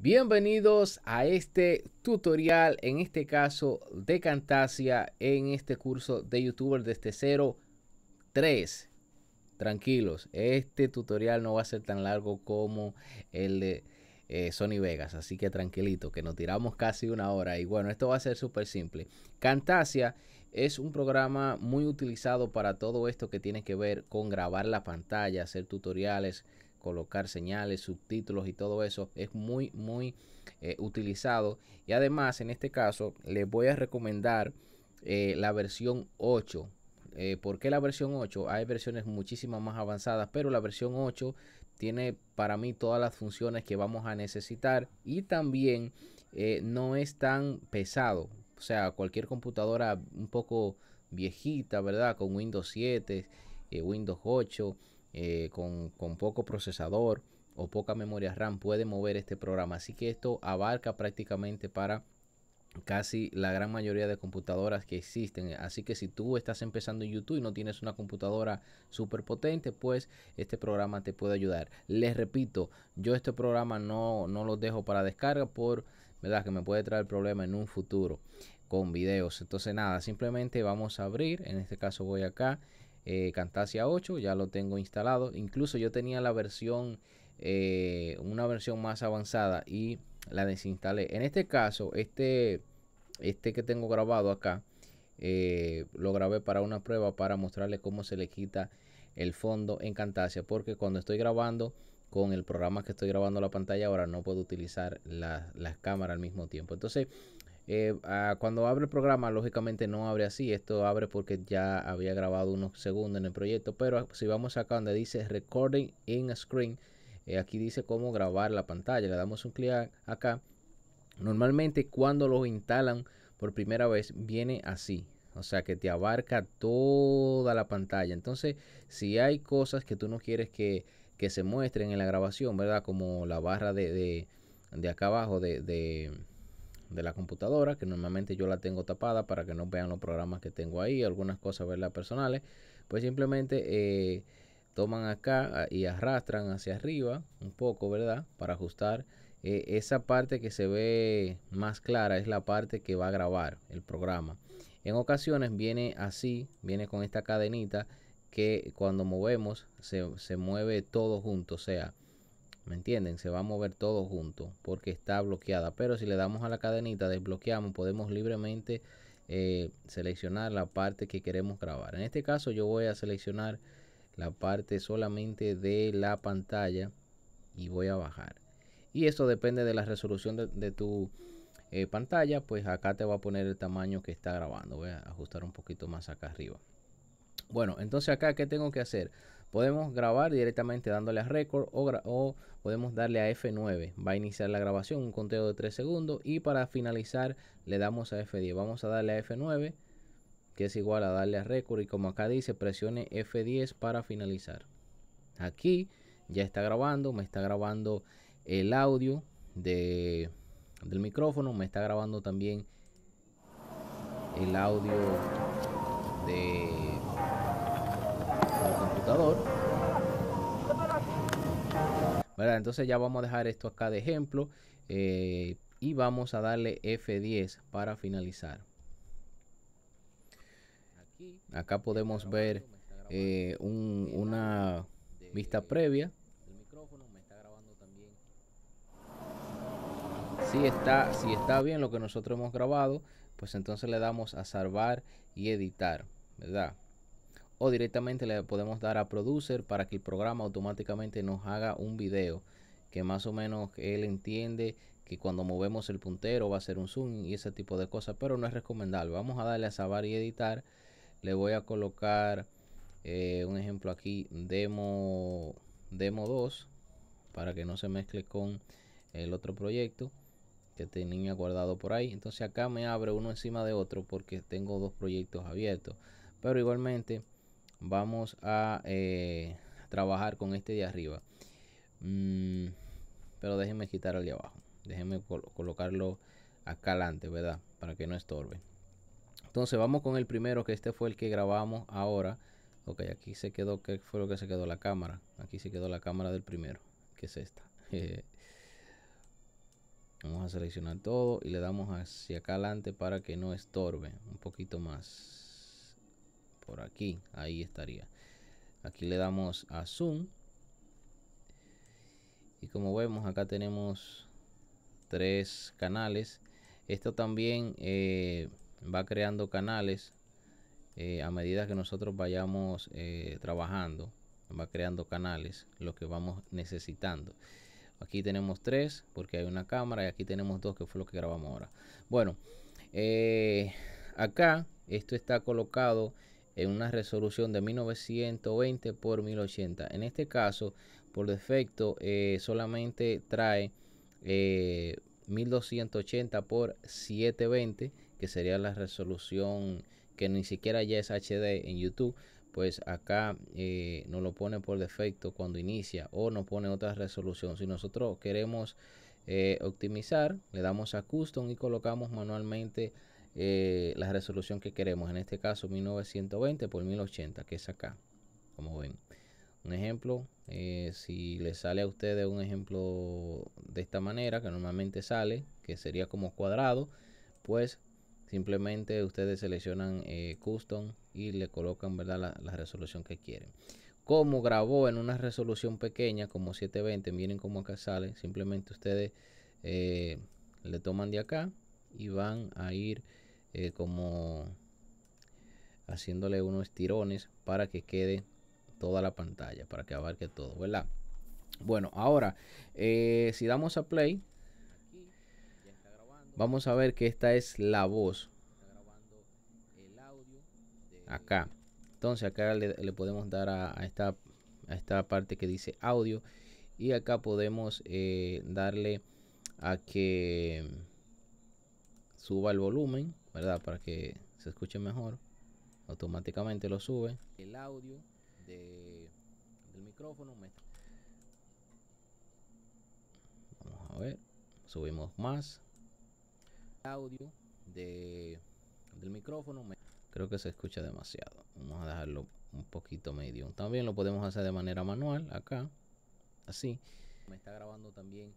Bienvenidos a este tutorial, en este caso de Cantasia, en este curso de youtuber desde 03. Tranquilos, este tutorial no va a ser tan largo como el de eh, Sony Vegas, así que tranquilito, que nos tiramos casi una hora. Y bueno, esto va a ser súper simple. Cantasia es un programa muy utilizado para todo esto que tiene que ver con grabar la pantalla, hacer tutoriales, colocar señales, subtítulos y todo eso es muy, muy eh, utilizado. Y además, en este caso, les voy a recomendar eh, la versión 8. porque eh, ¿Por qué la versión 8? Hay versiones muchísimas más avanzadas, pero la versión 8 tiene para mí todas las funciones que vamos a necesitar y también no es tan pesado. O sea, cualquier computadora un poco viejita, ¿verdad? Con Windows 7, Windows 8 eh, con, con poco procesador o poca memoria RAM puede mover este programa. Así que esto abarca prácticamente para casi la gran mayoría de computadoras que existen. Así que si tú estás empezando en YouTube y no tienes una computadora súper potente, pues este programa te puede ayudar. Les repito, yo este programa no, no lo dejo para descarga por, ¿verdad? Que me puede traer problemas en un futuro con videos. Entonces nada, simplemente vamos a abrir. En este caso voy acá eh, Camtasia 8, ya lo tengo instalado. Incluso yo tenía la versión, eh, una versión más avanzada y la desinstalé. En este caso, este, este que tengo grabado acá, eh, lo grabé para una prueba para mostrarle cómo se le quita el fondo en cantasia porque cuando estoy grabando con el programa que estoy grabando la pantalla ahora no puedo utilizar las la cámaras al mismo tiempo. Entonces, eh, ah, cuando abre el programa, lógicamente no abre así. Esto abre porque ya había grabado unos segundos en el proyecto. Pero si vamos acá donde dice Recording in Screen, eh, aquí dice cómo grabar la pantalla. Le damos un clic acá. Normalmente cuando lo instalan por primera vez viene así. O sea que te abarca toda la pantalla. Entonces, si hay cosas que tú no quieres que, que se muestren en la grabación, ¿verdad? Como la barra de, de, acá abajo de, de de la computadora, que normalmente yo la tengo tapada para que no vean los programas que tengo ahí, algunas cosas, personales, pues simplemente eh, toman acá ah, y arrastran hacia arriba un poco, ¿verdad? Para ajustar. Eh, esa parte que se ve más clara es la parte que va a grabar el programa. En ocasiones viene así, viene con esta cadenita que cuando movemos se, se mueve todo junto, o sea, ¿Me entienden? Se va a mover todo junto porque está bloqueada. Pero si le damos a la cadenita, desbloqueamos, podemos libremente eh, seleccionar la parte que queremos grabar. En este caso yo voy a seleccionar la parte solamente de la pantalla y voy a bajar. Y esto depende de la resolución de, tu eh, pantalla, pues acá te va a poner el tamaño que está grabando. Voy a ajustar un poquito más acá arriba. Bueno, entonces acá, ¿qué tengo que hacer? Podemos grabar directamente dándole a record o, o, podemos darle a F9. Va a iniciar la grabación, un conteo de 3 segundos y para finalizar le damos a F10. Vamos a darle a F9 que es igual a darle a record y como acá dice presione F10 para finalizar. Aquí ya está grabando, me está grabando el audio de, del micrófono, me está grabando también el audio de entonces ya vamos a dejar esto acá de ejemplo eh, y vamos a darle F10 para finalizar. Acá podemos ver eh, una vista previa. Si está, si está bien lo que nosotros hemos grabado, pues entonces le damos a salvar y editar, ¿verdad? o directamente le podemos dar a producer para que el programa automáticamente nos haga un video que más o menos él entiende que cuando movemos el puntero va a ser un zoom y ese tipo de cosas, pero no es recomendable. Vamos a darle a salvar y editar. Le voy a colocar eh, un ejemplo aquí, demo, demo 2, para que no se mezcle con el otro proyecto que tenía guardado por ahí. Entonces acá me abre uno encima de otro porque tengo dos proyectos abiertos. Pero igualmente vamos a eh, trabajar con este de arriba. Mm, pero déjenme quitar el de abajo. Déjenme colocarlo acá adelante, ¿verdad? Para que no estorbe. Entonces vamos con el primero, que este fue el que grabamos ahora. Ok, aquí se quedó, ¿qué fue lo que se quedó? La cámara. Aquí se quedó la cámara del primero, que es esta. Vamos a seleccionar todo y le damos hacia acá adelante para que no estorbe un poquito más por aquí, ahí estaría. Aquí le damos a zoom. Y como vemos acá tenemos tres canales. Esto también eh, va creando canales eh, a medida que nosotros vayamos eh, trabajando. Va creando canales, lo que vamos necesitando. Aquí tenemos tres porque hay una cámara y aquí tenemos dos que fue lo que grabamos ahora. Bueno, acá esto está colocado en una resolución de 1920 por 1080. En este caso, por defecto, eh, solamente trae 1280 eh, por 720, que sería la resolución que ni siquiera ya es HD en YouTube. Pues acá eh, no nos lo pone por defecto cuando inicia o no pone otra resolución. Si nosotros queremos optimizar, le damos a custom y colocamos manualmente eh, la resolución que queremos, en este caso 1920 por 1080, que es acá, como ven. Un ejemplo, eh, si le sale a ustedes un ejemplo de esta manera, que normalmente sale, que sería como cuadrado, pues simplemente ustedes seleccionan eh, custom y le colocan ¿verdad? La, resolución que quieren como grabó en una resolución pequeña como 720 miren cómo acá sale simplemente ustedes le toman de acá y van a ir eh, como haciéndole unos tirones para que quede toda la pantalla, para que abarque todo, ¿verdad? Bueno, ahora, eh, si damos a play, vamos a ver que esta es la voz. Acá. Entonces acá le, podemos dar a, esta, a esta parte que dice audio. Y acá podemos eh, darle a que suba el volumen, ¿verdad? Para que se escuche mejor. Automáticamente lo sube. El audio del micrófono. Vamos a ver. Subimos más. audio de, del micrófono. Creo que se escucha demasiado. Vamos a dejarlo un poquito medio También lo podemos hacer de manera manual acá. Así. Me está grabando también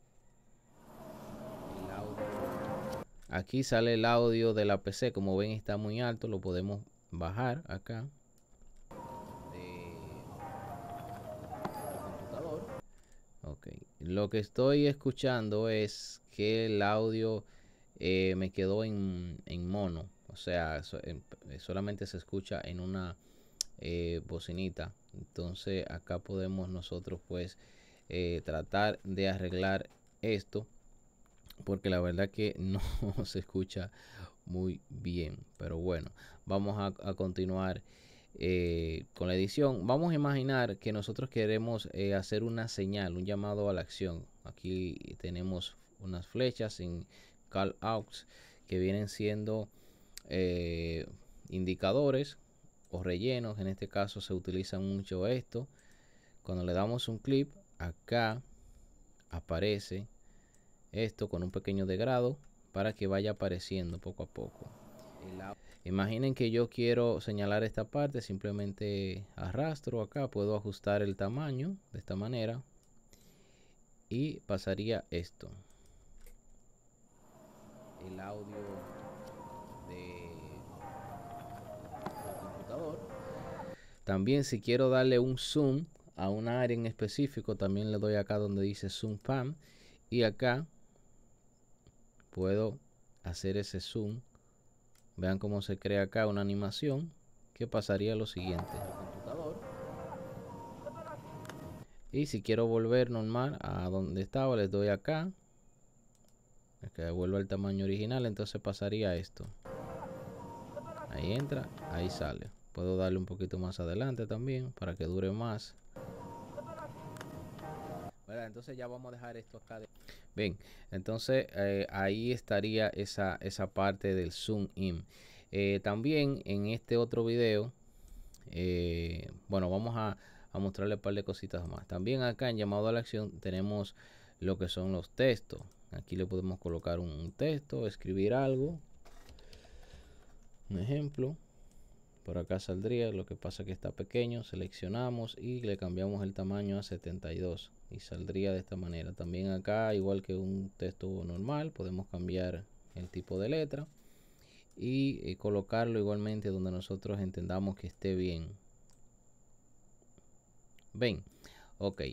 Aquí sale el audio de la PC. Como ven está muy alto. Lo podemos bajar acá. Ok, lo que estoy escuchando es que el audio eh, me quedó en, mono, o sea, em, solamente se escucha en una eh, bocinita. Entonces acá podemos nosotros pues eh, tratar de arreglar esto porque la verdad que no se escucha muy bien. Pero bueno, vamos a, continuar eh, con la edición. Vamos a imaginar que nosotros queremos eh, hacer una señal, un llamado a la acción. Aquí tenemos unas flechas en call outs que vienen siendo eh, indicadores o rellenos. En este caso se utiliza mucho esto. Cuando le damos un clip, acá aparece esto con un pequeño degrado para que vaya apareciendo poco a poco. Imaginen que yo quiero señalar esta parte, simplemente arrastro acá, puedo ajustar el tamaño de esta manera y pasaría esto. El audio de computador. También si quiero darle un zoom a un área en específico, también le doy acá donde dice zoom pan y acá puedo hacer ese zoom. Vean cómo se crea acá una animación que pasaría lo siguiente. Y si quiero volver normal a donde estaba, les doy acá. Que devuelva el tamaño original, entonces pasaría esto. Ahí entra, ahí sale. Puedo darle un poquito más adelante también para que dure más. entonces ya vamos a dejar esto acá. De Bien, entonces eh, ahí estaría esa, parte del zoom in. Eh, también en este otro video, eh, bueno, vamos a, mostrarle un par de cositas más. También acá en llamado a la acción tenemos lo que son los textos. Aquí le podemos colocar un texto, escribir algo. Un ejemplo. Por acá saldría, lo que pasa que está pequeño, seleccionamos y le cambiamos el tamaño a 72 y saldría de esta manera. También acá, igual que un texto normal, podemos cambiar el tipo de letra y, eh, colocarlo igualmente donde nosotros entendamos que esté bien. Ven, ok.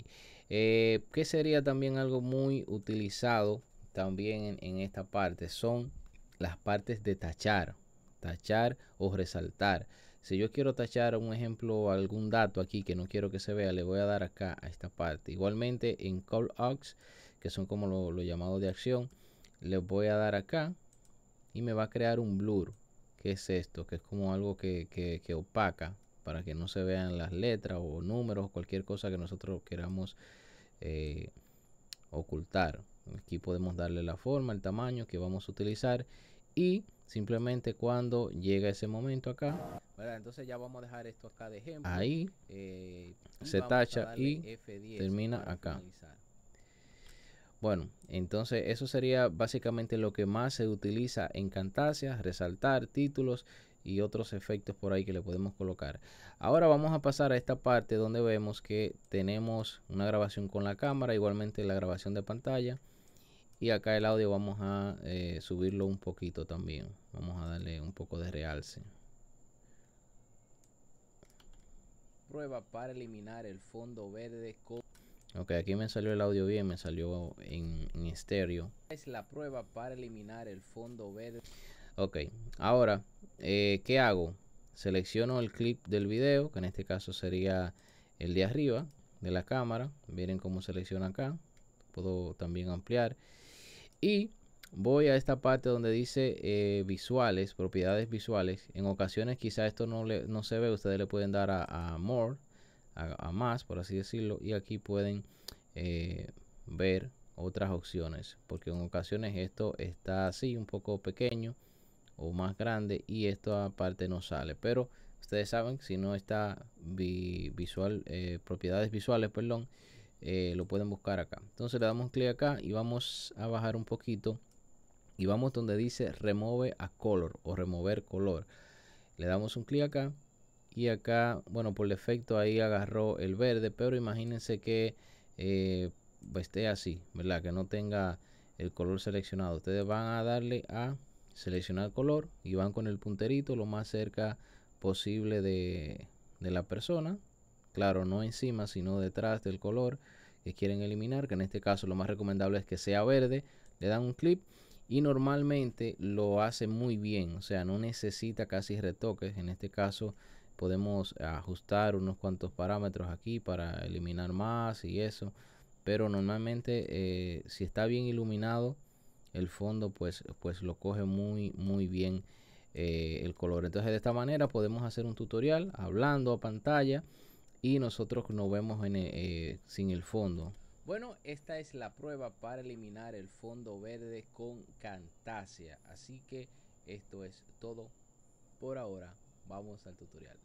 Eh, que sería también algo muy utilizado también en esta parte son las partes de tachar tachar o resaltar. Si yo quiero tachar un ejemplo, algún dato aquí que no quiero que se vea, le voy a dar acá a esta parte. Igualmente en call ox que son como los llamados de acción, le voy a dar acá y me va a crear un blur. que es esto? Que es como algo que, que, opaca para que no se vean las letras o números, o cualquier cosa que nosotros queramos eh, ocultar. Aquí podemos darle la forma, el tamaño que vamos a utilizar y simplemente cuando llega ese momento acá entonces ya vamos a dejar esto acá de ejemplo ahí eh, se tacha y termina acá bueno entonces eso sería básicamente lo que más se utiliza en Camtasia resaltar títulos y otros efectos por ahí que le podemos colocar ahora vamos a pasar a esta parte donde vemos que tenemos una grabación con la cámara igualmente la grabación de pantalla y acá el audio vamos a eh, subirlo un poquito también. Vamos a darle un poco de realce. Prueba para eliminar el fondo verde. ok, aquí me salió el audio bien, me salió en, estéreo. Es la prueba para eliminar el fondo verde. Ok, ahora, eh, ¿qué hago? Selecciono el clip del video, que en este caso sería el de arriba de la cámara. Miren cómo selecciona acá. Puedo también ampliar. Y voy a esta parte donde dice eh, visuales, propiedades visuales. En ocasiones quizá esto no, le, no se ve, ustedes le pueden dar a, a more, a, más, por así decirlo. Y aquí pueden eh, ver otras opciones, porque en ocasiones esto está así, un poco pequeño o más grande y esta aparte no sale. Pero ustedes saben, si no está visual, eh, propiedades visuales, perdón eh, lo pueden buscar acá. Entonces le damos un clic acá y vamos a bajar un poquito y vamos donde dice remove a color o remover color. Le damos un clic acá y acá, bueno, por defecto ahí agarró el verde, pero imagínense que eh, pues, esté así, ¿verdad? Que no tenga el color seleccionado. Ustedes van a darle a seleccionar color y van con el punterito lo más cerca posible de la persona Claro, no encima, sino detrás del color que quieren eliminar, que en este caso lo más recomendable es que sea verde. Le dan un clip y normalmente lo hace muy bien, o sea, no necesita casi retoques. En este caso podemos ajustar unos cuantos parámetros aquí para eliminar más y eso. Pero normalmente eh, si está bien iluminado el fondo, pues, pues lo coge muy, muy bien eh, el color. Entonces de esta manera podemos hacer un tutorial hablando a pantalla y nosotros nos vemos eh, sin el fondo. Bueno, esta es la prueba para eliminar el fondo verde con Cantasia. Así que esto es todo por ahora. Vamos al tutorial.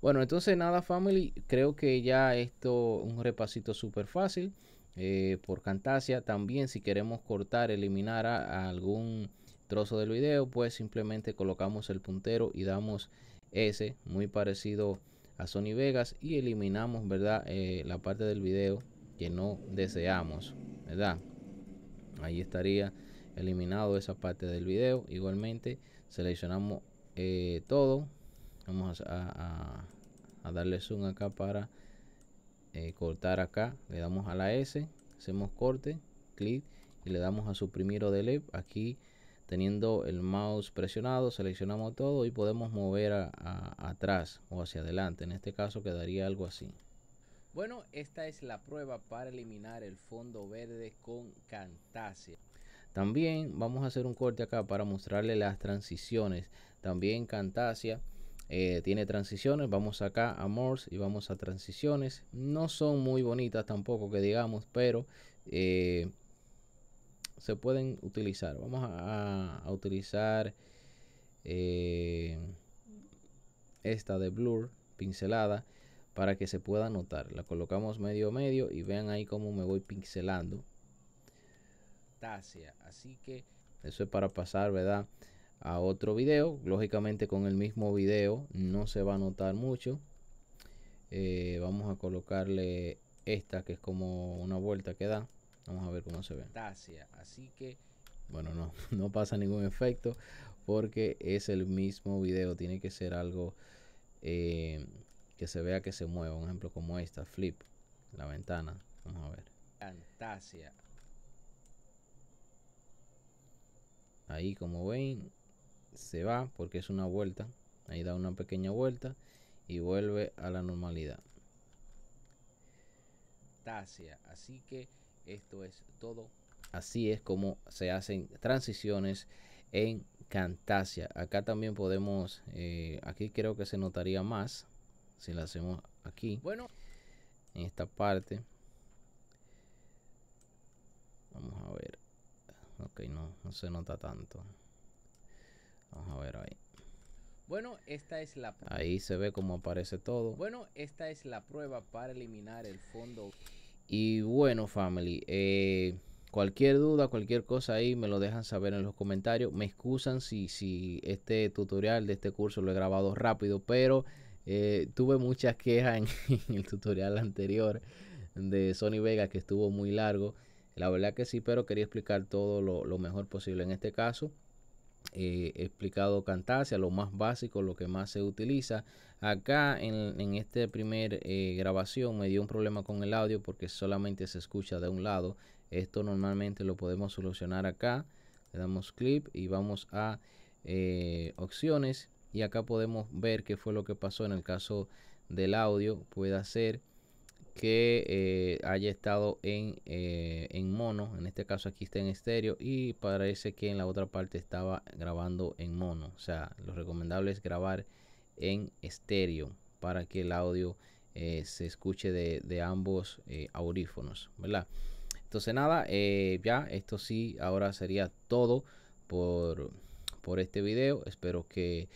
Bueno, entonces nada family, creo que ya esto un repasito súper fácil eh, por Cantasia. También si queremos cortar, eliminar algún trozo del video, pues simplemente colocamos el puntero y damos S, muy parecido a a Sony Vegas y eliminamos verdad eh, la parte del video que no deseamos verdad ahí estaría eliminado esa parte del video igualmente seleccionamos eh, todo vamos a, darle zoom acá para eh, cortar acá le damos a la S hacemos corte clic y le damos a suprimir o delete aquí teniendo el mouse presionado seleccionamos todo y podemos mover a, atrás o hacia adelante en este caso quedaría algo así bueno esta es la prueba para eliminar el fondo verde con cantasia también vamos a hacer un corte acá para mostrarle las transiciones también cantasia eh, tiene transiciones vamos acá a Morse y vamos a transiciones no son muy bonitas tampoco que digamos pero eh, se pueden utilizar. Vamos a, utilizar eh, esta de blur, pincelada, para que se pueda notar. La colocamos medio medio y vean ahí cómo me voy pincelando. Tasia. Así que eso es para pasar, ¿verdad? A otro video. Lógicamente con el mismo video no se va a notar mucho. Eh, vamos a colocarle esta que es como una vuelta que da. Vamos a ver cómo se ve. Así que. Bueno, no, no pasa ningún efecto porque es el mismo video. Tiene que ser algo eh, que se vea que se mueva. Un ejemplo como esta, flip, la ventana. Vamos a ver. Fantasia. Ahí, como ven, se va porque es una vuelta. Ahí da una pequeña vuelta y vuelve a la normalidad. Fantasia Así que. Esto es todo. Así es como se hacen transiciones en Cantasia Acá también podemos, eh, aquí creo que se notaría más si lo hacemos aquí. Bueno, en esta parte. Vamos a ver. Ok, no, no se nota tanto. Vamos a ver ahí. Bueno, esta es la Ahí se ve cómo aparece todo. Bueno, esta es la prueba para eliminar el fondo. Y bueno, family, eh, cualquier duda, cualquier cosa ahí me lo dejan saber en los comentarios. Me excusan si, si este tutorial de este curso lo he grabado rápido, pero eh, tuve muchas quejas en, el tutorial anterior de Sony Vega que estuvo muy largo. La verdad que sí, pero quería explicar todo lo mejor posible en este caso he eh, explicado Camtasia, lo más básico, lo que más se utiliza. Acá en, en esta primera eh, grabación me dio un problema con el audio porque solamente se escucha de un lado. Esto normalmente lo podemos solucionar acá. Le damos clip y vamos a eh, opciones y acá podemos ver qué fue lo que pasó en el caso del audio. Puede hacer que eh, haya estado eh, en, mono. En este caso aquí está en estéreo y parece que en la otra parte estaba grabando en mono. O sea, lo recomendable es grabar en estéreo para que el audio eh, se escuche de, ambos aurífonos, ¿verdad? Entonces nada, ya esto sí, ahora sería todo por, por este video. Espero que...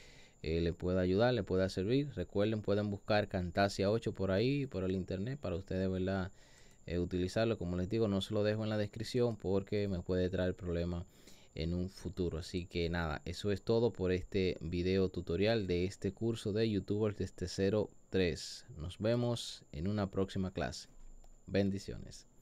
Eh, le pueda ayudar, le pueda servir. Recuerden, pueden buscar Cantasia 8 por ahí, por el internet, para ustedes, ¿verdad? Eh, utilizarlo. Como les digo, no se lo dejo en la descripción porque me puede traer problemas en un futuro. Así que nada, eso es todo por este video tutorial de este curso de youtubers desde 03. Nos vemos en una próxima clase. Bendiciones.